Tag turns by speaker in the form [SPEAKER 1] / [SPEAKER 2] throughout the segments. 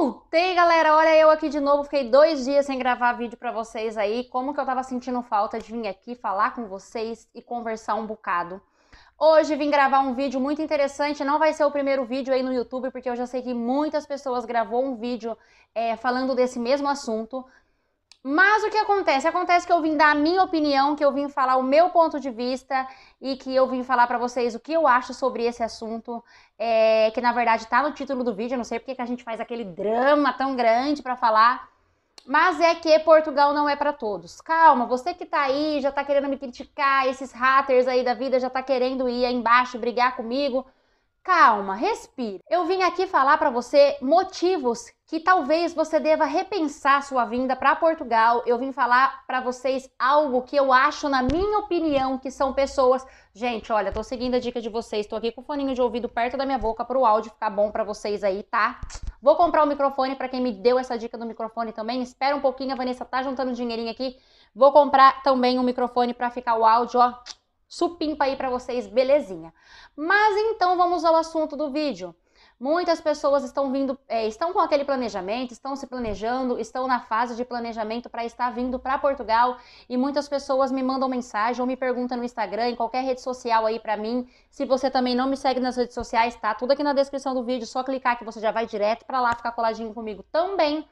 [SPEAKER 1] voltei, galera! Olha eu aqui de novo, fiquei dois dias sem gravar vídeo pra vocês aí, como que eu tava sentindo falta de vir aqui falar com vocês e conversar um bocado. Hoje vim gravar um vídeo muito interessante, não vai ser o primeiro vídeo aí no YouTube, porque eu já sei que muitas pessoas gravou um vídeo é, falando desse mesmo assunto, mas o que acontece? Acontece que eu vim dar a minha opinião, que eu vim falar o meu ponto de vista e que eu vim falar para vocês o que eu acho sobre esse assunto, é, que na verdade tá no título do vídeo, eu não sei porque que a gente faz aquele drama tão grande para falar, mas é que Portugal não é para todos. Calma, você que tá aí já tá querendo me criticar, esses haters aí da vida já tá querendo ir aí embaixo brigar comigo. Calma, respira. Eu vim aqui falar para você motivos que talvez você deva repensar sua vinda para Portugal. Eu vim falar para vocês algo que eu acho, na minha opinião, que são pessoas. Gente, olha, tô seguindo a dica de vocês. Tô aqui com o foninho de ouvido perto da minha boca para o áudio ficar bom para vocês aí, tá? Vou comprar o um microfone para quem me deu essa dica do microfone também. Espera um pouquinho, a Vanessa tá juntando dinheirinho aqui. Vou comprar também um microfone para ficar o áudio, ó supimpa aí para vocês, belezinha. Mas então vamos ao assunto do vídeo. Muitas pessoas estão vindo, é, estão com aquele planejamento, estão se planejando, estão na fase de planejamento para estar vindo para Portugal e muitas pessoas me mandam mensagem ou me perguntam no Instagram, em qualquer rede social aí para mim. Se você também não me segue nas redes sociais, tá tudo aqui na descrição do vídeo, só clicar que você já vai direto para lá ficar coladinho comigo também.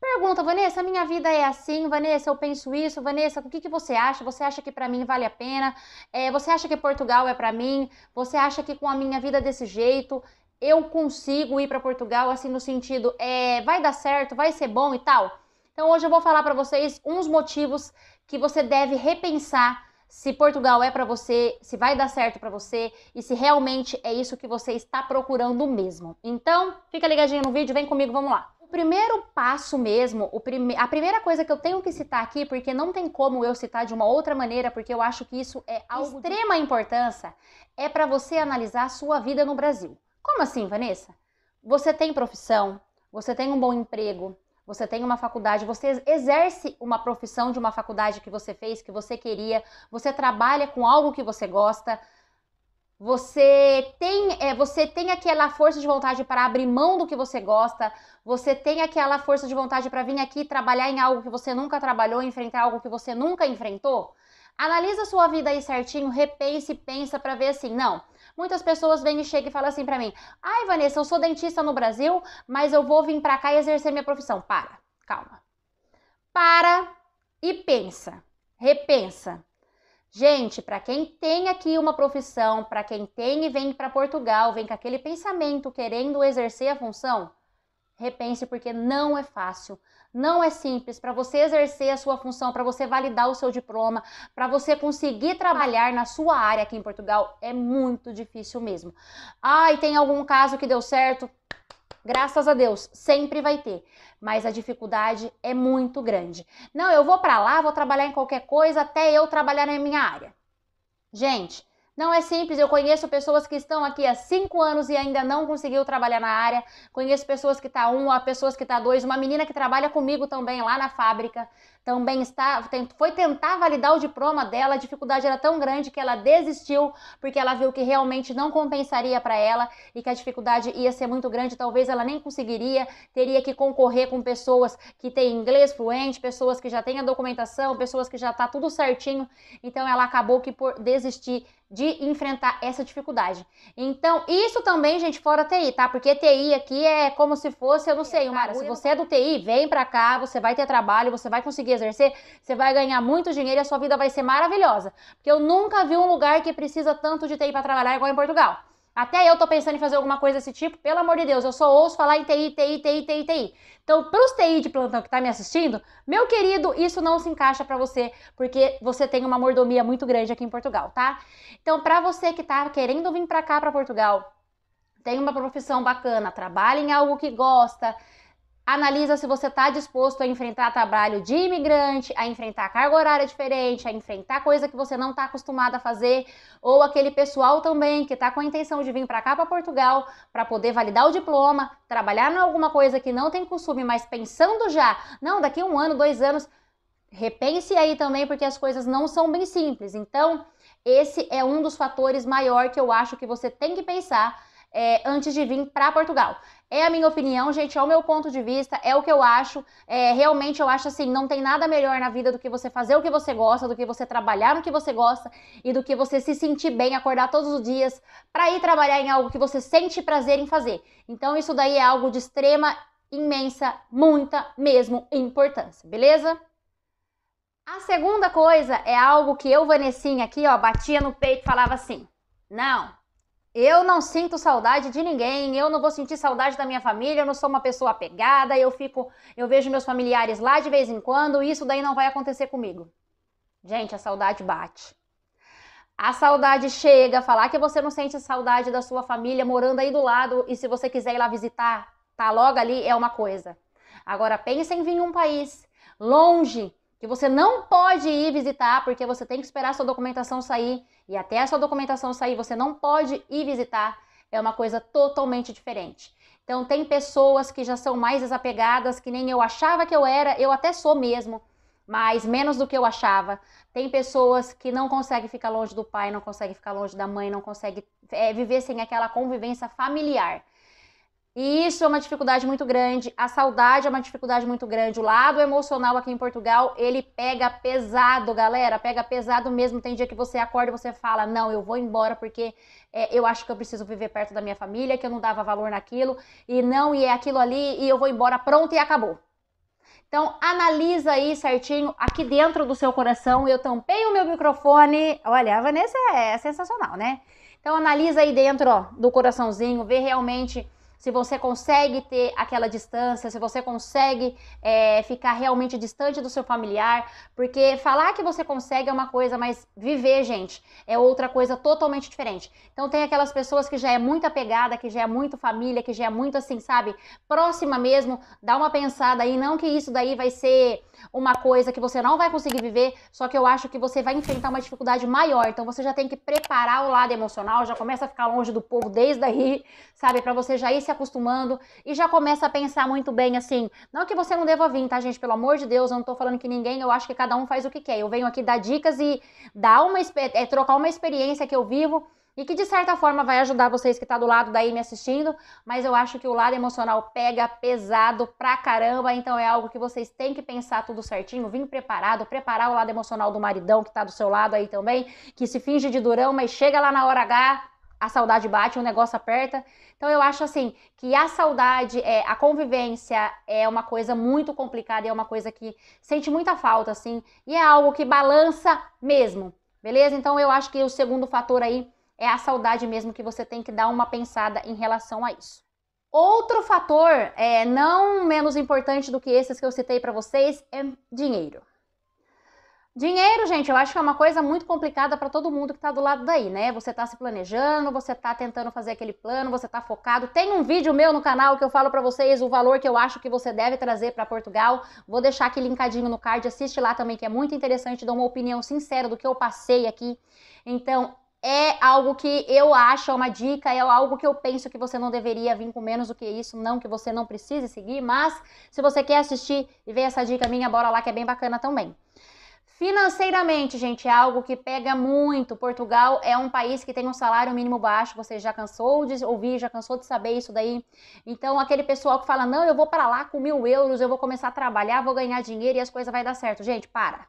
[SPEAKER 1] Pergunta, Vanessa, minha vida é assim, Vanessa, eu penso isso, Vanessa, o que, que você acha? Você acha que para mim vale a pena? É, você acha que Portugal é para mim? Você acha que com a minha vida desse jeito eu consigo ir para Portugal, assim, no sentido, é, vai dar certo, vai ser bom e tal? Então hoje eu vou falar para vocês uns motivos que você deve repensar se Portugal é para você, se vai dar certo para você e se realmente é isso que você está procurando mesmo. Então, fica ligadinho no vídeo, vem comigo, vamos lá primeiro passo mesmo, prime... a primeira coisa que eu tenho que citar aqui, porque não tem como eu citar de uma outra maneira, porque eu acho que isso é algo extrema de... importância, é para você analisar a sua vida no Brasil. Como assim, Vanessa? Você tem profissão, você tem um bom emprego, você tem uma faculdade, você exerce uma profissão de uma faculdade que você fez, que você queria, você trabalha com algo que você gosta, você tem, é, você tem aquela força de vontade para abrir mão do que você gosta, você tem aquela força de vontade para vir aqui trabalhar em algo que você nunca trabalhou, enfrentar algo que você nunca enfrentou? Analisa a sua vida aí certinho, repense, pensa para ver assim, não. Muitas pessoas vêm e chegam e falam assim para mim: "Ai, Vanessa, eu sou dentista no Brasil, mas eu vou vir para cá e exercer minha profissão". Para. Calma. Para e pensa. Repensa. Gente, para quem tem aqui uma profissão, para quem tem e vem para Portugal, vem com aquele pensamento querendo exercer a função, repense porque não é fácil, não é simples para você exercer a sua função, para você validar o seu diploma, para você conseguir trabalhar na sua área aqui em Portugal, é muito difícil mesmo. Ah, e tem algum caso que deu certo? Graças a Deus, sempre vai ter, mas a dificuldade é muito grande. Não, eu vou para lá, vou trabalhar em qualquer coisa até eu trabalhar na minha área. Gente, não é simples, eu conheço pessoas que estão aqui há cinco anos e ainda não conseguiu trabalhar na área. Conheço pessoas que estão tá um, há pessoas que estão tá dois. Uma menina que trabalha comigo também lá na fábrica também está, foi tentar validar o diploma dela. A dificuldade era tão grande que ela desistiu porque ela viu que realmente não compensaria para ela e que a dificuldade ia ser muito grande. Talvez ela nem conseguiria, teria que concorrer com pessoas que têm inglês fluente, pessoas que já têm a documentação, pessoas que já está tudo certinho. Então ela acabou que por desistir de enfrentar essa dificuldade. Então, isso também, gente, fora TI, tá? Porque TI aqui é como se fosse, eu não é, sei, Mara, se você é do TI, vem pra cá, você vai ter trabalho, você vai conseguir exercer, você vai ganhar muito dinheiro e a sua vida vai ser maravilhosa. Porque eu nunca vi um lugar que precisa tanto de TI para trabalhar igual em Portugal. Até eu tô pensando em fazer alguma coisa desse tipo, pelo amor de Deus, eu só ouço falar em TI, TI, TI, TI, TI. Então, pros TI de plantão que tá me assistindo, meu querido, isso não se encaixa para você, porque você tem uma mordomia muito grande aqui em Portugal, tá? Então, para você que tá querendo vir para cá para Portugal, tem uma profissão bacana, trabalha em algo que gosta, Analisa se você está disposto a enfrentar trabalho de imigrante, a enfrentar carga horária diferente, a enfrentar coisa que você não está acostumado a fazer, ou aquele pessoal também que está com a intenção de vir para cá, para Portugal, para poder validar o diploma, trabalhar em alguma coisa que não tem costume, mas pensando já, não, daqui um ano, dois anos, repense aí também, porque as coisas não são bem simples. Então, esse é um dos fatores maior que eu acho que você tem que pensar é, antes de vir para Portugal. É a minha opinião, gente, é o meu ponto de vista, é o que eu acho. É, realmente eu acho assim, não tem nada melhor na vida do que você fazer o que você gosta, do que você trabalhar no que você gosta e do que você se sentir bem, acordar todos os dias para ir trabalhar em algo que você sente prazer em fazer. Então isso daí é algo de extrema, imensa, muita mesmo importância, beleza? A segunda coisa é algo que eu, Vanessinha, aqui, ó, batia no peito e falava assim: "Não, eu não sinto saudade de ninguém, eu não vou sentir saudade da minha família, eu não sou uma pessoa apegada, eu fico, eu vejo meus familiares lá de vez em quando, isso daí não vai acontecer comigo. Gente, a saudade bate. A saudade chega, falar que você não sente saudade da sua família morando aí do lado e se você quiser ir lá visitar, tá logo ali é uma coisa. Agora pensa em vir em um país longe que você não pode ir visitar porque você tem que esperar a sua documentação sair e até a sua documentação sair você não pode ir visitar, é uma coisa totalmente diferente. Então tem pessoas que já são mais desapegadas, que nem eu achava que eu era, eu até sou mesmo, mas menos do que eu achava. Tem pessoas que não conseguem ficar longe do pai, não conseguem ficar longe da mãe, não conseguem é, viver sem aquela convivência familiar. E isso é uma dificuldade muito grande. A saudade é uma dificuldade muito grande. O lado emocional aqui em Portugal, ele pega pesado, galera. Pega pesado mesmo. Tem dia que você acorda e você fala: Não, eu vou embora porque é, eu acho que eu preciso viver perto da minha família, que eu não dava valor naquilo. E não, e é aquilo ali, e eu vou embora, pronto e acabou. Então, analisa aí certinho, aqui dentro do seu coração. Eu tampei o meu microfone. Olha, a Vanessa é sensacional, né? Então, analisa aí dentro ó, do coraçãozinho, vê realmente se você consegue ter aquela distância, se você consegue é, ficar realmente distante do seu familiar, porque falar que você consegue é uma coisa, mas viver, gente, é outra coisa totalmente diferente. Então tem aquelas pessoas que já é muito apegada, que já é muito família, que já é muito assim, sabe, próxima mesmo, dá uma pensada aí, não que isso daí vai ser uma coisa que você não vai conseguir viver, só que eu acho que você vai enfrentar uma dificuldade maior, então você já tem que preparar o lado emocional, já começa a ficar longe do povo desde aí, sabe, para você já ir se se acostumando e já começa a pensar muito bem assim. Não que você não deva vir, tá, gente? Pelo amor de Deus, eu não tô falando que ninguém, eu acho que cada um faz o que quer. Eu venho aqui dar dicas e dar uma, é, trocar uma experiência que eu vivo e que de certa forma vai ajudar vocês que tá do lado daí me assistindo, mas eu acho que o lado emocional pega pesado pra caramba, então é algo que vocês têm que pensar tudo certinho, vir preparado, preparar o lado emocional do maridão que tá do seu lado aí também, que se finge de durão, mas chega lá na hora H, a saudade bate, o negócio aperta. Então eu acho assim que a saudade, é, a convivência é uma coisa muito complicada e é uma coisa que sente muita falta, assim, e é algo que balança mesmo, beleza? Então eu acho que o segundo fator aí é a saudade mesmo que você tem que dar uma pensada em relação a isso. Outro fator, é, não menos importante do que esses que eu citei para vocês, é dinheiro. Dinheiro, gente, eu acho que é uma coisa muito complicada para todo mundo que está do lado daí, né? Você está se planejando, você está tentando fazer aquele plano, você está focado. Tem um vídeo meu no canal que eu falo para vocês o valor que eu acho que você deve trazer para Portugal. Vou deixar aqui linkadinho no card, assiste lá também que é muito interessante, dou uma opinião sincera do que eu passei aqui. Então, é algo que eu acho, é uma dica, é algo que eu penso que você não deveria vir com menos do que isso, não que você não precise seguir, mas se você quer assistir e ver essa dica minha, bora lá que é bem bacana também. Financeiramente, gente, é algo que pega muito. Portugal é um país que tem um salário mínimo baixo, você já cansou de ouvir, já cansou de saber isso daí. Então, aquele pessoal que fala: não, eu vou para lá com mil euros, eu vou começar a trabalhar, vou ganhar dinheiro e as coisas vai dar certo. Gente, para.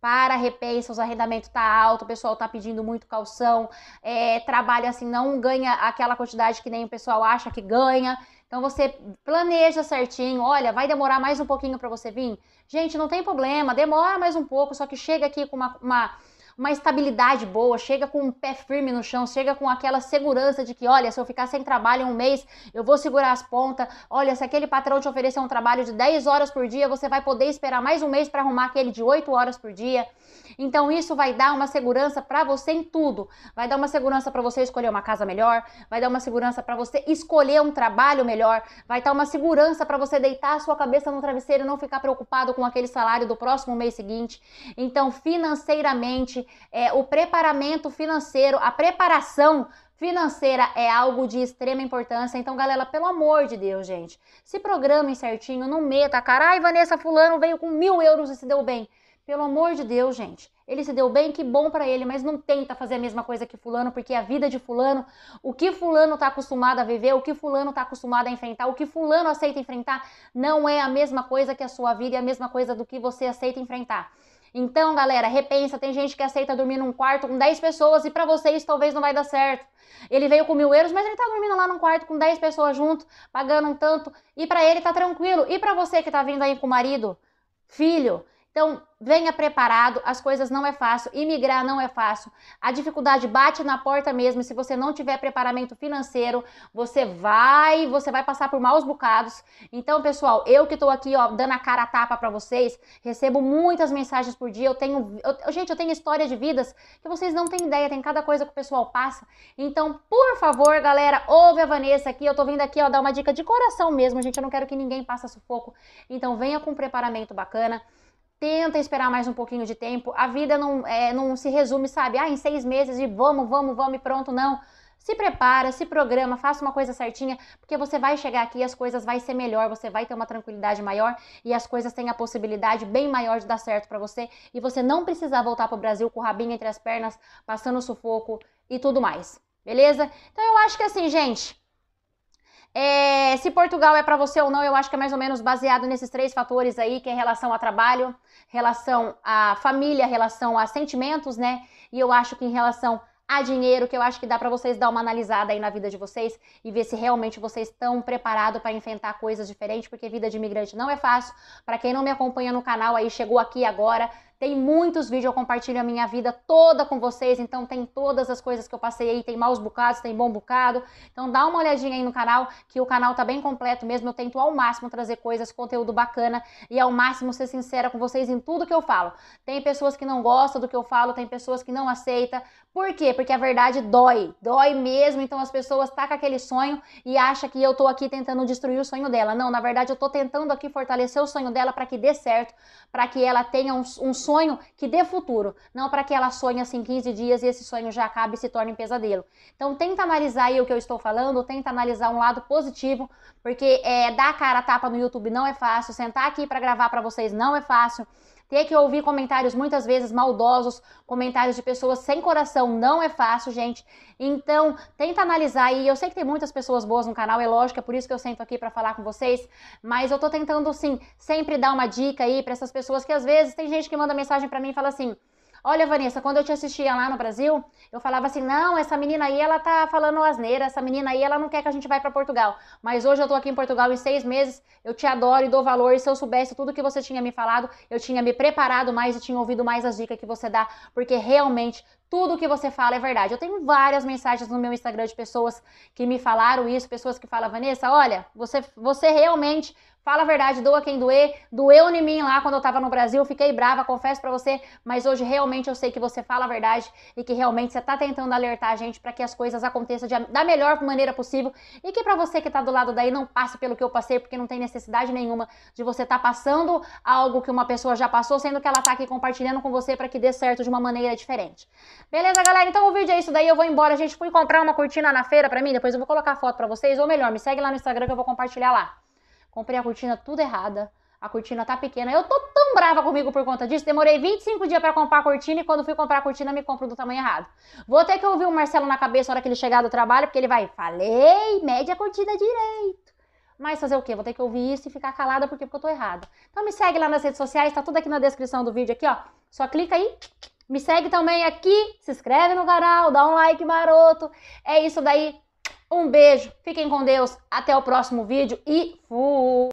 [SPEAKER 1] Para, repensa, os arrendamentos tá alto, o pessoal tá pedindo muito calção, é, trabalha assim, não ganha aquela quantidade que nem o pessoal acha que ganha. Então você planeja certinho, olha, vai demorar mais um pouquinho para você vir? Gente, não tem problema, demora mais um pouco, só que chega aqui com uma, uma uma estabilidade boa, chega com um pé firme no chão, chega com aquela segurança de que, olha, se eu ficar sem trabalho um mês, eu vou segurar as pontas. Olha, se aquele patrão te oferecer um trabalho de 10 horas por dia, você vai poder esperar mais um mês para arrumar aquele de 8 horas por dia. Então isso vai dar uma segurança para você em tudo. Vai dar uma segurança para você escolher uma casa melhor, vai dar uma segurança para você escolher um trabalho melhor, vai dar uma segurança para você deitar a sua cabeça no travesseiro e não ficar preocupado com aquele salário do próximo mês seguinte. Então financeiramente é, o preparamento financeiro, a preparação financeira é algo de extrema importância. Então, galera, pelo amor de Deus, gente, se programem certinho, não meta, cara. Ai, Vanessa, fulano veio com mil euros e se deu bem. Pelo amor de Deus, gente. Ele se deu bem, que bom para ele, mas não tenta fazer a mesma coisa que fulano, porque a vida de fulano, o que fulano tá acostumado a viver, o que fulano tá acostumado a enfrentar, o que fulano aceita enfrentar, não é a mesma coisa que a sua vida e é a mesma coisa do que você aceita enfrentar. Então, galera, repensa, tem gente que aceita dormir num quarto com 10 pessoas e para vocês talvez não vai dar certo. Ele veio com mil euros, mas ele tá dormindo lá num quarto com 10 pessoas junto, pagando um tanto, e para ele tá tranquilo. E para você que tá vindo aí com o marido, filho, então, venha preparado, as coisas não é fácil, imigrar não é fácil. A dificuldade bate na porta mesmo, e se você não tiver preparamento financeiro, você vai, você vai passar por maus bocados. Então, pessoal, eu que estou aqui, ó, dando a cara a tapa para vocês, recebo muitas mensagens por dia. Eu tenho, eu, gente, eu tenho história de vidas que vocês não têm ideia, tem cada coisa que o pessoal passa. Então, por favor, galera, ouve a Vanessa aqui, eu estou vindo aqui, ó, dar uma dica de coração mesmo, gente, eu não quero que ninguém passe sufoco. Então, venha com um preparamento bacana tenta esperar mais um pouquinho de tempo. A vida não, é, não se resume, sabe? Ah, em seis meses e vamos, vamos, vamos e pronto, não. Se prepara, se programa, faça uma coisa certinha, porque você vai chegar aqui e as coisas vai ser melhor, você vai ter uma tranquilidade maior e as coisas têm a possibilidade bem maior de dar certo para você e você não precisar voltar para o Brasil com o rabinho entre as pernas, passando sufoco e tudo mais. Beleza? Então eu acho que assim, gente, é, se Portugal é para você ou não, eu acho que é mais ou menos baseado nesses três fatores aí, que é relação a trabalho, relação a família, relação a sentimentos, né? E eu acho que em relação a dinheiro, que eu acho que dá para vocês dar uma analisada aí na vida de vocês e ver se realmente vocês estão preparados para enfrentar coisas diferentes, porque vida de imigrante não é fácil. Para quem não me acompanha no canal aí, chegou aqui agora, tem muitos vídeos, eu compartilho a minha vida toda com vocês, então tem todas as coisas que eu passei aí, tem maus bocados, tem bom bocado. Então dá uma olhadinha aí no canal, que o canal tá bem completo mesmo, eu tento ao máximo trazer coisas, conteúdo bacana e ao máximo ser sincera com vocês em tudo que eu falo. Tem pessoas que não gostam do que eu falo, tem pessoas que não aceitam. Por quê? Porque a verdade dói, dói mesmo, então as pessoas tacam tá aquele sonho e acham que eu tô aqui tentando destruir o sonho dela. Não, na verdade eu tô tentando aqui fortalecer o sonho dela para que dê certo, para que ela tenha um, um sonho sonho que dê futuro, não para que ela sonhe assim 15 dias e esse sonho já acabe e se torne um pesadelo. Então tenta analisar aí o que eu estou falando, tenta analisar um lado positivo, porque é, dar cara a tapa no YouTube não é fácil, sentar aqui para gravar para vocês não é fácil. Ter que ouvir comentários muitas vezes maldosos, comentários de pessoas sem coração, não é fácil, gente. Então, tenta analisar aí. eu sei que tem muitas pessoas boas no canal, é lógico, é por isso que eu sento aqui para falar com vocês, mas eu tô tentando sim sempre dar uma dica aí para essas pessoas que às vezes tem gente que manda mensagem mensagem para mim e fala assim: Olha, Vanessa, quando eu te assistia lá no Brasil, eu falava assim: não, essa menina aí, ela tá falando asneira, essa menina aí, ela não quer que a gente vá para Portugal. Mas hoje eu tô aqui em Portugal em seis meses, eu te adoro e dou valor. E se eu soubesse tudo que você tinha me falado, eu tinha me preparado mais e tinha ouvido mais as dicas que você dá, porque realmente tudo que você fala é verdade. Eu tenho várias mensagens no meu Instagram de pessoas que me falaram isso, pessoas que falam, Vanessa, olha, você, você realmente Fala a verdade, doa quem doer. Doeu em mim lá quando eu tava no Brasil, fiquei brava, confesso para você, mas hoje realmente eu sei que você fala a verdade e que realmente você tá tentando alertar a gente para que as coisas aconteçam de, da melhor maneira possível e que para você que tá do lado daí não passe pelo que eu passei, porque não tem necessidade nenhuma de você tá passando algo que uma pessoa já passou, sendo que ela tá aqui compartilhando com você para que dê certo de uma maneira diferente. Beleza, galera? Então o vídeo é isso daí. Eu vou embora, A gente. foi comprar uma cortina na feira pra mim. Depois eu vou colocar a foto pra vocês. Ou melhor, me segue lá no Instagram que eu vou compartilhar lá. Comprei a cortina tudo errada. A cortina tá pequena. Eu tô tão brava comigo por conta disso. Demorei 25 dias para comprar a cortina e quando fui comprar a cortina me compro do tamanho errado. Vou ter que ouvir o Marcelo na cabeça na hora que ele chegar do trabalho, porque ele vai, falei, mede a cortina direito. Mas fazer o quê? Vou ter que ouvir isso e ficar calada porque, porque eu tô errada. Então me segue lá nas redes sociais, tá tudo aqui na descrição do vídeo aqui, ó. Só clica aí, me segue também aqui, se inscreve no canal, dá um like maroto. É isso daí. Um beijo, fiquem com Deus, até o próximo vídeo e fui!